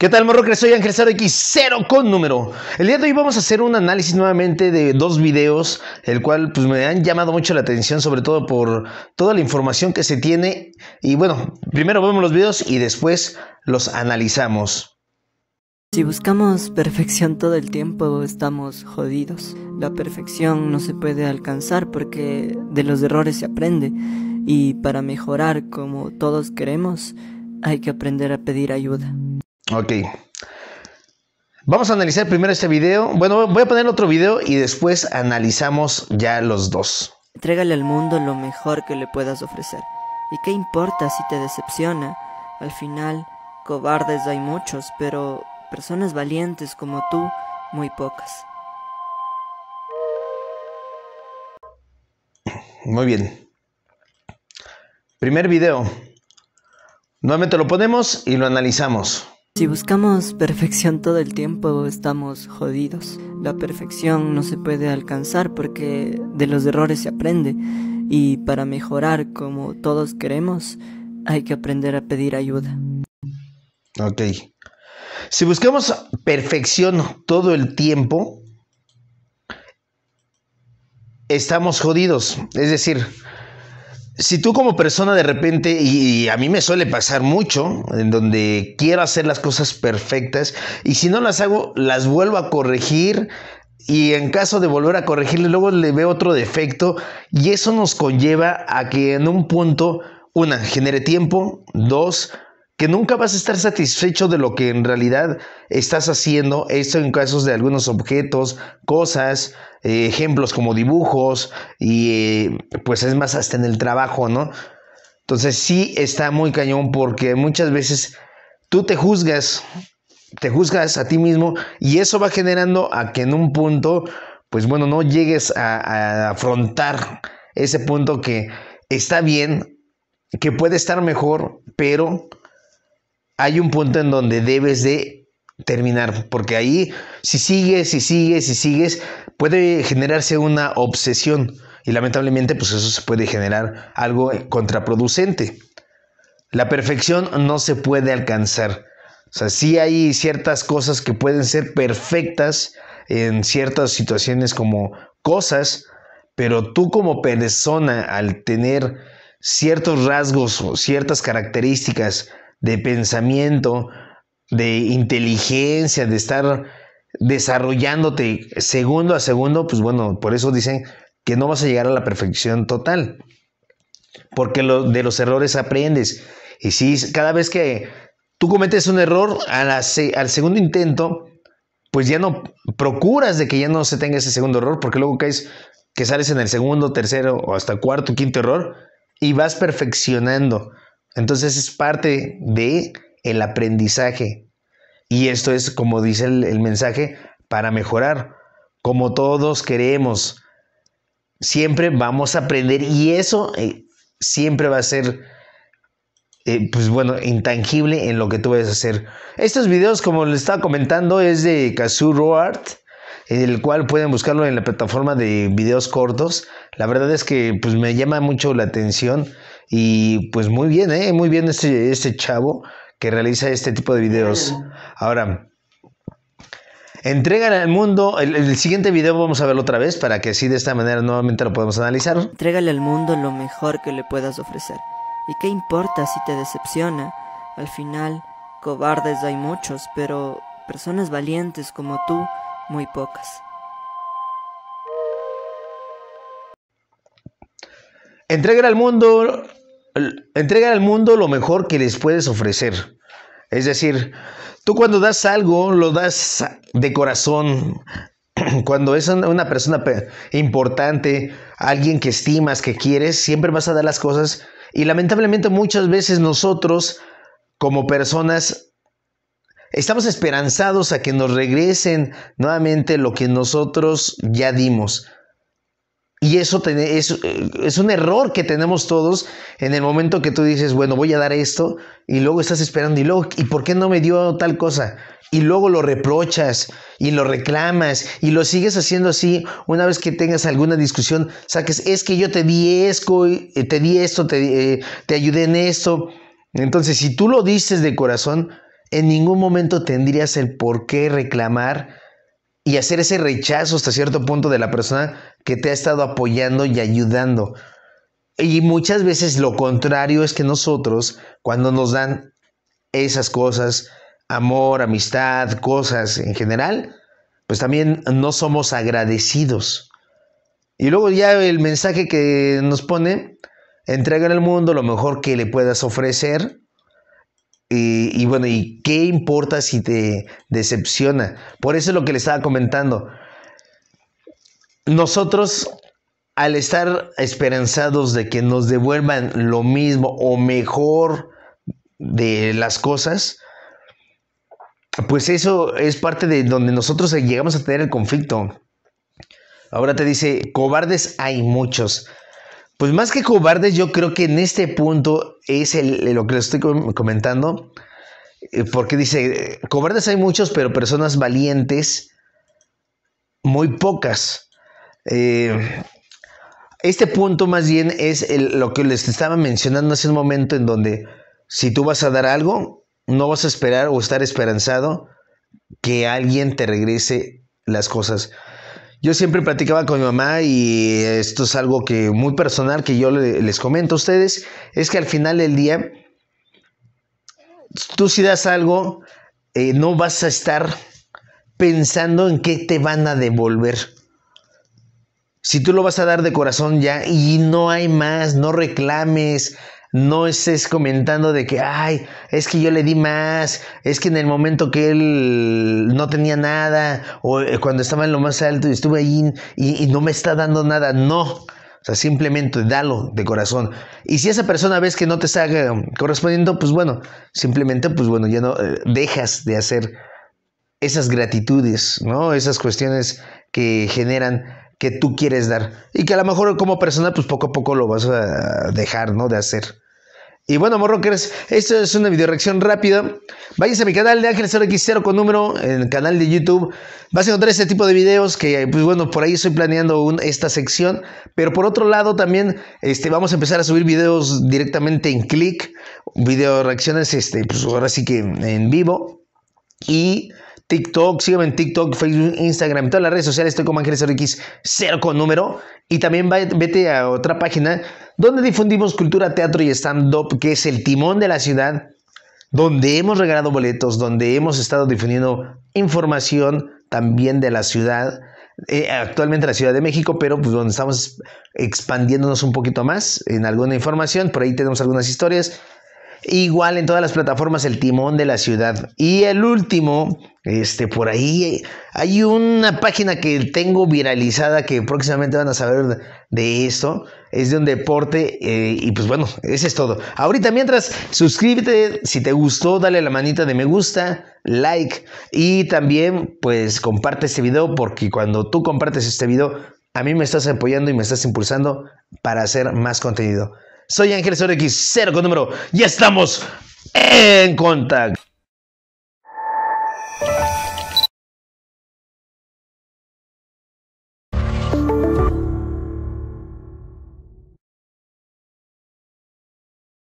¿Qué tal, morro? soy Ángel Cero X0 con número. El día de hoy vamos a hacer un análisis nuevamente de dos videos, el cual pues me han llamado mucho la atención, sobre todo por toda la información que se tiene. Y bueno, primero vemos los videos y después los analizamos. Si buscamos perfección todo el tiempo, estamos jodidos. La perfección no se puede alcanzar porque de los errores se aprende. Y para mejorar como todos queremos, hay que aprender a pedir ayuda. Ok. Vamos a analizar primero este video. Bueno, voy a poner otro video y después analizamos ya los dos. Entrégale al mundo lo mejor que le puedas ofrecer. ¿Y qué importa si te decepciona? Al final, cobardes hay muchos, pero personas valientes como tú, muy pocas. Muy bien. Primer video. Nuevamente lo ponemos y lo analizamos. Si buscamos perfección todo el tiempo, estamos jodidos. La perfección no se puede alcanzar porque de los errores se aprende. Y para mejorar como todos queremos, hay que aprender a pedir ayuda. Ok. Si buscamos perfección todo el tiempo, estamos jodidos. Es decir, si tú como persona de repente, y, a mí me suele pasar mucho, en donde quiero hacer las cosas perfectas, y si no las hago, las vuelvo a corregir, y en caso de volver a corregirle, luego le veo otro defecto, y eso nos conlleva a que en un punto, una, genere tiempo, dos, que nunca vas a estar satisfecho de lo que en realidad estás haciendo, esto en casos de algunos objetos, cosas, eh, ejemplos como dibujos y eh, pues es más hasta en el trabajo, ¿no? Entonces sí está muy cañón porque muchas veces tú te juzgas, te juzgas a ti mismo y eso va generando a que en un punto, pues bueno, no llegues a afrontar ese punto que está bien, que puede estar mejor, pero hay un punto en donde debes de terminar, porque ahí si sigues, y sigues, y sigues, puede generarse una obsesión y lamentablemente pues eso se puede generar algo contraproducente. La perfección no se puede alcanzar. O sea, sí hay ciertas cosas que pueden ser perfectas en ciertas situaciones como cosas, pero tú como persona al tener ciertos rasgos o ciertas características de pensamiento, de inteligencia, de estar desarrollándote segundo a segundo, pues bueno, por eso dicen que no vas a llegar a la perfección total, porque de los errores aprendes. Y si cada vez que tú cometes un error, al segundo intento, pues ya no procuras de que ya no se tenga ese segundo error, porque luego caes, que sales en el segundo, tercero o hasta cuarto, quinto error, y vas perfeccionando. Entonces es parte de el aprendizaje. Y esto es, como dice el, mensaje, para mejorar, como todos queremos. Siempre vamos a aprender y eso eh, siempre va a ser, eh, pues bueno, intangible en lo que tú vas hacer. Estos videos, como les estaba comentando, es de Kazoo Art, el cual pueden buscarlo en la plataforma de videos cortos. La verdad es que pues me llama mucho la atención y pues muy bien, ¿eh? Muy bien este, chavo que realiza este tipo de videos. Ahora, entregan al mundo. El, siguiente video vamos a verlo otra vez para que así de esta manera nuevamente lo podemos analizar. Entrégale al mundo lo mejor que le puedas ofrecer. ¿Y qué importa si te decepciona? Al final, cobardes hay muchos, pero personas valientes como tú, muy pocas. Entrega al mundo Entrega al mundo lo mejor que les puedes ofrecer. Es decir, tú cuando das algo, lo das de corazón. Cuando es una persona importante, alguien que estimas, que quieres, siempre vas a dar las cosas. Y lamentablemente muchas veces nosotros, como personas, estamos esperanzados a que nos regresen nuevamente lo que nosotros ya dimos. Y eso te, es, un error que tenemos todos en el momento que tú dices, bueno, voy a dar esto, y luego estás esperando, y luego, ¿y por qué no me dio tal cosa? Y luego lo reprochas, y lo reclamas, y lo sigues haciendo así. Una vez que tengas alguna discusión, saques, es que yo te di esto, eh, te di esto, te, eh, te ayudé en esto. Entonces, si tú lo dices de corazón, en ningún momento tendrías el por qué reclamar y hacer ese rechazo hasta cierto punto de la persona que te ha estado apoyando y ayudando. Y muchas veces lo contrario es que nosotros, cuando nos dan esas cosas, amor, amistad, cosas en general, pues también no somos agradecidos. Y luego ya el mensaje que nos pone, entrega al mundo lo mejor que le puedas ofrecer y, bueno, ¿y qué importa si te decepciona? Por eso es lo que le estaba comentando. Nosotros, al estar esperanzados de que nos devuelvan lo mismo o mejor de las cosas, pues eso es parte de donde nosotros llegamos a tener el conflicto. Ahora te dice, cobardes hay muchos. Pues más que cobardes, yo creo que en este punto es lo que les estoy comentando, eh, porque dice, cobardes hay muchos, pero personas valientes, muy pocas. Eh, este punto más bien es lo que les estaba mencionando hace un momento en donde si tú vas a dar algo, no vas a esperar o estar esperanzado que alguien te regrese las cosas. Yo siempre platicaba con mi mamá y esto es algo que muy personal que yo les comento a ustedes, es que al final del día, tú si das algo, eh, no vas a estar pensando en qué te van a devolver. Si tú lo vas a dar de corazón ya y no hay más, no reclames, no estés comentando de que, ay, es que yo le di más, es que en el momento que él no tenía nada, o eh, cuando estaba en lo más alto y estuve ahí y, no me está dando nada, no. O sea, simplemente dalo de corazón. Y si esa persona ves que no te está eh, correspondiendo, pues bueno, simplemente, pues bueno, ya no eh, dejas de hacer esas gratitudes, ¿no? Esas cuestiones que generan que tú quieres dar y que a lo mejor como persona pues poco a poco lo vas a dejar, ¿no? De hacer. Y bueno, morrockers, esto es una video reacción rápida. Váyanse a mi canal de Ángel 0 0 con número, en el canal de YouTube. Vas a encontrar este tipo de videos que, pues bueno, por ahí estoy planeando esta sección. Pero por otro lado también este, vamos a empezar a subir videos directamente en clic. Video reacciones, este, pues ahora sí que en vivo. Y TikTok, síganme en TikTok, Facebook, Instagram, todas las redes sociales estoy como Ángeles RX, cero con número. Y también vete a otra página donde difundimos cultura, teatro y stand-up, que es el timón de la ciudad, donde hemos regalado boletos, donde hemos estado difundiendo información también de la ciudad, eh, actualmente la Ciudad de México, pero pues donde estamos expandiéndonos un poquito más en alguna información, por ahí tenemos algunas historias, Igual en todas las plataformas El Timón de la Ciudad. Y el último, este, por ahí hay una página que tengo viralizada que próximamente van a saber de esto. Es de un deporte eh, y pues bueno, ese es todo. Ahorita mientras, suscríbete si te gustó, dale la manita de me gusta, like y también pues comparte este video porque cuando tú compartes este video, a mí me estás apoyando y me estás impulsando para hacer más contenido. Soy Ángel Sorex, cero con número, y estamos en contacto.